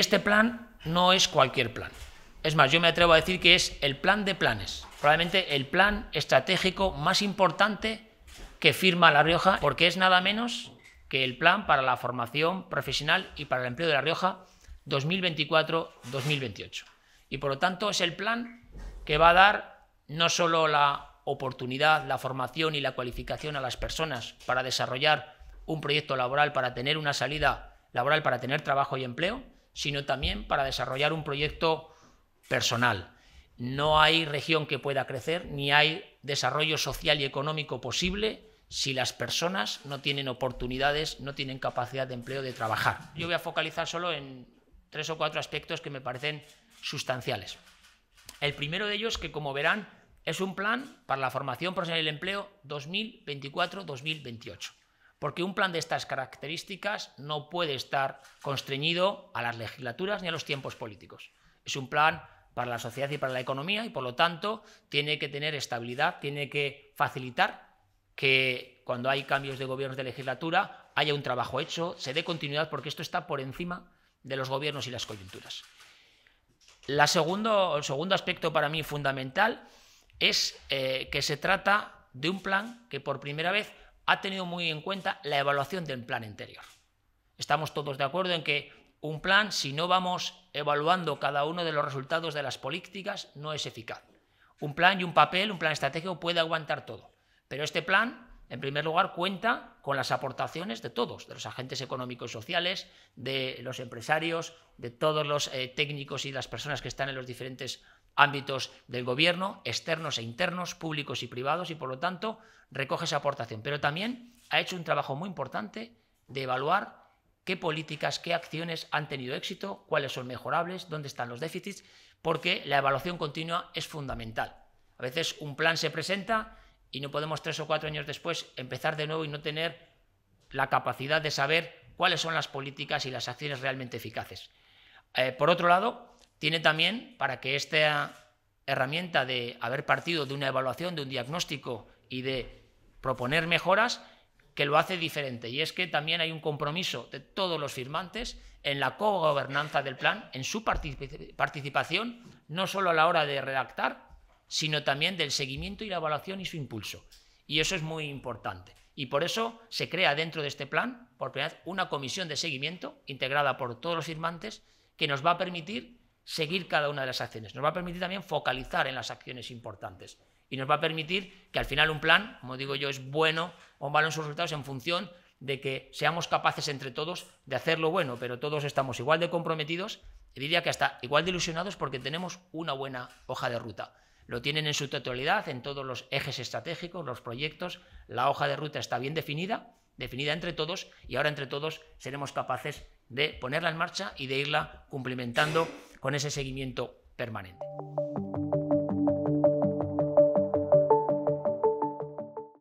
Este plan no es cualquier plan. Es más, yo me atrevo a decir que es el plan de planes, probablemente el plan estratégico más importante que firma La Rioja, porque es nada menos que el plan para la formación profesional y para el empleo de La Rioja 2024-2028. Y por lo tanto es el plan que va a dar no solo la oportunidad, la formación y la cualificación a las personas para desarrollar un proyecto laboral, para tener una salida laboral, para tener trabajo y empleo, sino también para desarrollar un proyecto personal. No hay región que pueda crecer, ni hay desarrollo social y económico posible si las personas no tienen oportunidades, no tienen capacidad de empleo, de trabajar. Yo voy a focalizar solo en tres o cuatro aspectos que me parecen sustanciales. El primero de ellos, que como verán, es un plan para la formación profesional y el empleo 2024-2028 porque un plan de estas características no puede estar constreñido a las legislaturas ni a los tiempos políticos. Es un plan para la sociedad y para la economía y por lo tanto tiene que tener estabilidad, tiene que facilitar que cuando hay cambios de gobiernos de legislatura haya un trabajo hecho, se dé continuidad porque esto está por encima de los gobiernos y las coyunturas. el segundo aspecto para mí fundamental es eh, que se trata de un plan que por primera vez ha tenido muy en cuenta la evaluación del plan anterior. Estamos todos de acuerdo en que un plan, si no vamos evaluando cada uno de los resultados de las políticas, no es eficaz. Un plan y un papel, un plan estratégico puede aguantar todo, pero este plan en primer lugar, cuenta con las aportaciones de todos, de los agentes económicos y sociales, de los empresarios, de todos los eh, técnicos y las personas que están en los diferentes ámbitos del gobierno, externos e internos, públicos y privados, y por lo tanto recoge esa aportación. Pero también ha hecho un trabajo muy importante de evaluar qué políticas, qué acciones han tenido éxito, cuáles son mejorables, dónde están los déficits, porque la evaluación continua es fundamental. A veces un plan se presenta y no podemos tres o cuatro años después empezar de nuevo y no tener la capacidad de saber cuáles son las políticas y las acciones realmente eficaces. Eh, por otro lado, tiene también, para que esta herramienta de haber partido de una evaluación, de un diagnóstico y de proponer mejoras, que lo hace diferente. Y es que también hay un compromiso de todos los firmantes en la cogobernanza del plan, en su participación, no solo a la hora de redactar, sino también del seguimiento y la evaluación y su impulso. Y eso es muy importante. Y por eso se crea dentro de este plan, por primera vez, una comisión de seguimiento integrada por todos los firmantes que nos va a permitir seguir cada una de las acciones. Nos va a permitir también focalizar en las acciones importantes. Y nos va a permitir que al final un plan, como digo yo, es bueno o malo en sus resultados en función de que seamos capaces entre todos de hacerlo bueno, pero todos estamos igual de comprometidos, y diría que hasta igual de ilusionados porque tenemos una buena hoja de ruta lo tienen en su totalidad, en todos los ejes estratégicos, los proyectos, la hoja de ruta está bien definida, definida entre todos, y ahora entre todos seremos capaces de ponerla en marcha y de irla cumplimentando con ese seguimiento permanente.